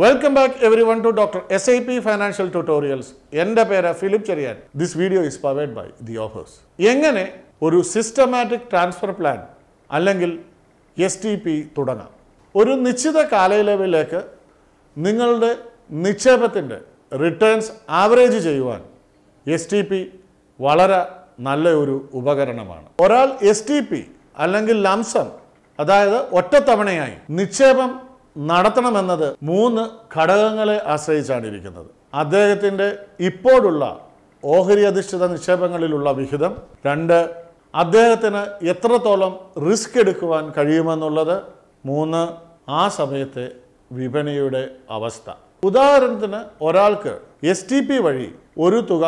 welcome back everyone to doctor S I P financial tutorials എൻ്റെ പേര് Philip Cherian this video is powered by the offers എങ്ങനെ ഒരു systematic transfer plan അല്ലെങ്കിൽ S T P തുടങ്ങാം ഒരു നിശ്ചിത കാലയളവിലേക്ക് നിങ്ങളുടെ നിക്ഷേപത്തിൻ്റെ റിട്ടേൺസ് ആവറേജ് ചെയ്യുവാൻ എസ് ടി പി വളരെ നല്ല ഒരു ഉപകരണമാണ് ഒരാൾ എസ് ടി പി അല്ലെങ്കിൽ ലംസം അതായത് ഒറ്റത്തവണയായി നിക്ഷേപം നടത്തണമെന്നത് മൂന്ന് ഘടകങ്ങളെ ആശ്രയിച്ചാണ് ഇരിക്കുന്നത് അദ്ദേഹത്തിൻ്റെ ഇപ്പോഴുള്ള ഓഹരി അധിഷ്ഠിത നിക്ഷേപങ്ങളിലുള്ള വിഹിതം രണ്ട് അദ്ദേഹത്തിന് എത്രത്തോളം റിസ്ക് എടുക്കുവാൻ കഴിയുമെന്നുള്ളത് മൂന്ന് ആ സമയത്തെ വിപണിയുടെ അവസ്ഥ ഉദാഹരണത്തിന് ഒരാൾക്ക് എസ് ടി പി വഴി ഒരു തുക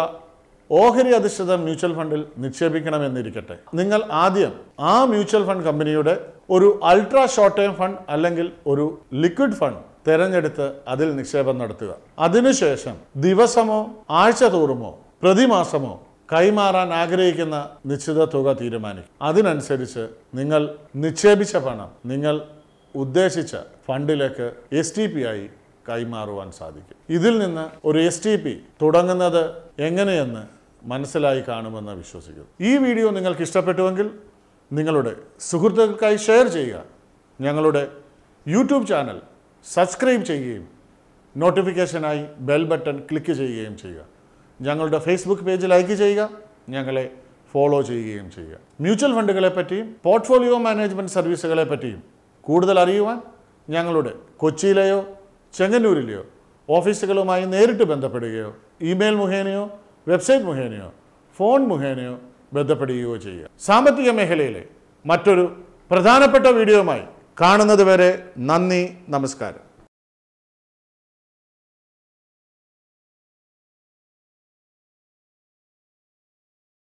ഓഹരി അധിഷ്ഠിത മ്യൂച്വൽ ഫണ്ടിൽ നിക്ഷേപിക്കണമെന്നിരിക്കട്ടെ നിങ്ങൾ ആദ്യം ആ മ്യൂച്വൽ ഫണ്ട് കമ്പനിയുടെ ഒരു അൾട്രാ ഷോർട്ട് ടേം ഫണ്ട് അല്ലെങ്കിൽ ഒരു ലിക്വിഡ് ഫണ്ട് തിരഞ്ഞെടുത്ത് അതിൽ നിക്ഷേപം നടത്തുക അതിനുശേഷം ദിവസമോ ആഴ്ച തോറുമോ പ്രതിമാസമോ കൈമാറാൻ ആഗ്രഹിക്കുന്ന നിശ്ചിത തുക തീരുമാനിക്കും അതിനനുസരിച്ച് നിങ്ങൾ നിക്ഷേപിച്ച പണം നിങ്ങൾ ഉദ്ദേശിച്ച ഫണ്ടിലേക്ക് എസ് ടി പി ആയി കൈമാറുവാൻ സാധിക്കും ഇതിൽ നിന്ന് ഒരു എസ് ടി പി തുടങ്ങുന്നത് എങ്ങനെയെന്ന് മനസ്സിലായി കാണുമെന്ന് വിശ്വസിക്കുന്നു ഈ വീഡിയോ നിങ്ങൾക്ക് ഇഷ്ടപ്പെട്ടുവെങ്കിൽ നിങ്ങളുടെ സുഹൃത്തുക്കൾക്കായി ഷെയർ ചെയ്യുക ഞങ്ങളുടെ യൂട്യൂബ് ചാനൽ സബ്സ്ക്രൈബ് ചെയ്യുകയും നോട്ടിഫിക്കേഷനായി ബെൽ ബട്ടൺ ക്ലിക്ക് ചെയ്യുകയും ചെയ്യുക ഞങ്ങളുടെ ഫേസ്ബുക്ക് പേജ് ലൈക്ക് ചെയ്യുക ഞങ്ങളെ ഫോളോ ചെയ്യുകയും ചെയ്യുക മ്യൂച്വൽ ഫണ്ടുകളെ പറ്റിയും പോർട്ട്ഫോളിയോ മാനേജ്മെൻറ്റ് സർവീസുകളെ പറ്റിയും കൂടുതൽ അറിയുവാൻ ഞങ്ങളുടെ കൊച്ചിയിലെയോ ചെങ്ങന്നൂരിലെയോ ഓഫീസുകളുമായി നേരിട്ട് ബന്ധപ്പെടുകയോ ഇമെയിൽ മുഖേനയോ വെബ്സൈറ്റ് മുഖേനയോ ഫോൺ മുഖേനയോ ബന്ധപ്പെടുകയോ ചെയ്യുക സാമ്പത്തിക മേഖലയിലെ മറ്റൊരു പ്രധാനപ്പെട്ട വീഡിയോയുമായി കാണുന്നതുവരെ നന്ദി നമസ്കാരം